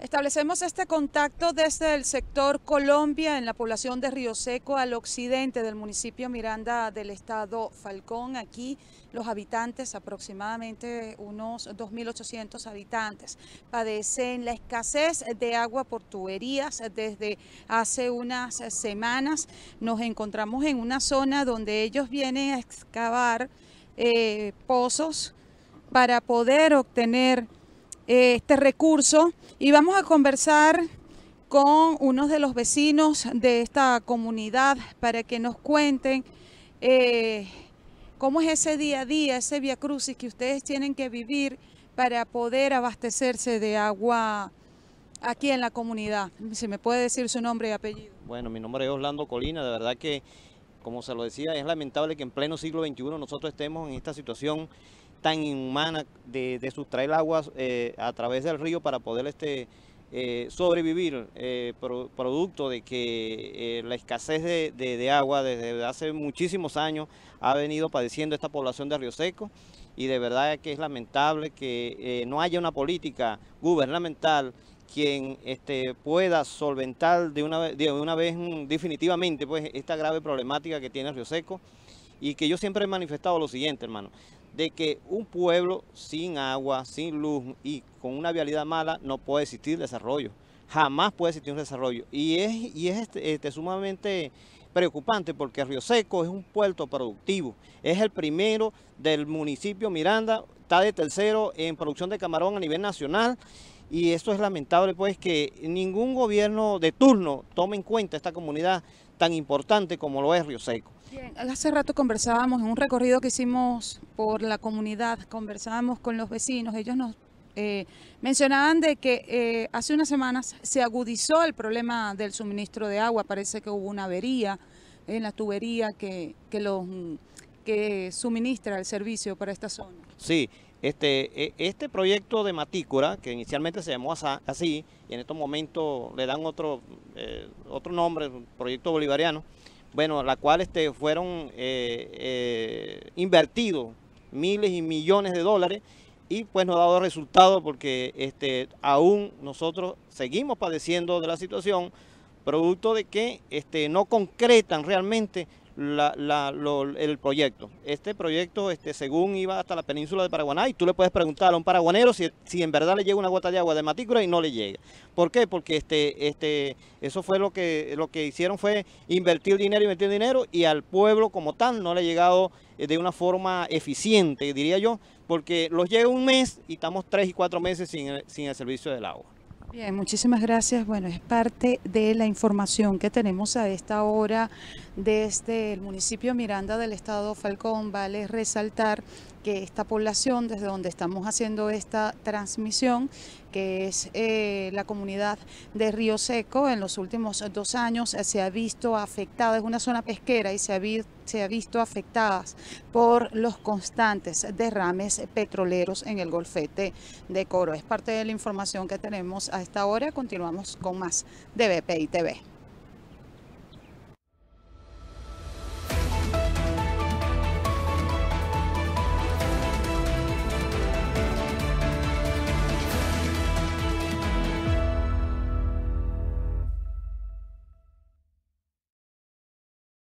Establecemos este contacto desde el sector Colombia en la población de Río Seco al occidente del municipio Miranda del estado Falcón. Aquí los habitantes, aproximadamente unos 2.800 habitantes, padecen la escasez de agua por tuberías desde hace unas semanas. Nos encontramos en una zona donde ellos vienen a excavar eh, pozos para poder obtener este recurso y vamos a conversar con unos de los vecinos de esta comunidad para que nos cuenten eh, cómo es ese día a día, ese via crucis que ustedes tienen que vivir para poder abastecerse de agua aquí en la comunidad. Si me puede decir su nombre y apellido. Bueno, mi nombre es Orlando Colina, de verdad que, como se lo decía, es lamentable que en pleno siglo XXI nosotros estemos en esta situación tan inhumana de, sustraer aguas eh, a través del río para poder este, eh, sobrevivir, eh, producto de que la escasez de, agua desde hace muchísimos años ha venido padeciendo esta población de Río Seco y de verdad que es lamentable que no haya una política gubernamental quien este, pueda solventar de una, de una vez definitivamente pues, esta grave problemática que tiene Río Seco y que yo siempre he manifestado lo siguiente, hermano, de que un pueblo sin agua, sin luz y con una vialidad mala no puede existir desarrollo. Jamás puede existir un desarrollo. Y es, y este, este, sumamente preocupante porque Río Seco es un puerto productivo. Es el primero del municipio Miranda, está de tercero en producción de camarón a nivel nacional. Y eso es lamentable, pues, que ningún gobierno de turno tome en cuenta esta comunidad tan importante como lo es Río Seco. Bien, hace rato conversábamos en un recorrido que hicimos por la comunidad, conversábamos con los vecinos, ellos nos eh, mencionaban de que eh, hace unas semanas se agudizó el problema del suministro de agua, parece que hubo una avería en la tubería que, que, los, que suministra el servicio para esta zona. Sí, este, e, este proyecto de Matícora, que inicialmente se llamó así, y en estos momentos le dan otro eh, otro nombre, Proyecto Bolivariano, bueno, la cual este, fueron eh, eh, invertidos miles y millones de dólares y pues no ha dado resultado porque este, aún nosotros seguimos padeciendo de la situación, producto de que este, no concretan realmente la, la, el proyecto. Este proyecto, este, según iba hasta la península de Paraguaná, y tú le puedes preguntar a un paraguanero si, en verdad le llega una gota de agua de matrícula y no le llega. ¿Por qué? Porque este, este, eso fue lo que, lo que hicieron fue invertir dinero, invertir dinero, y al pueblo como tal no le ha llegado eh, de una forma eficiente, diría yo, porque los llega un mes y estamos tres y cuatro meses sin, sin el servicio del agua. Bien, muchísimas gracias. Bueno, es parte de la información que tenemos a esta hora desde el municipio Miranda del estado Falcón. Vale resaltar esta población, desde donde estamos haciendo esta transmisión, que es eh, la comunidad de Río Seco, en los últimos dos años eh, se ha visto afectada, es una zona pesquera y se ha, se ha visto afectada por los constantes derrames petroleros en el golfete de Coro. Es parte de la información que tenemos a esta hora. Continuamos con más de BPI TV.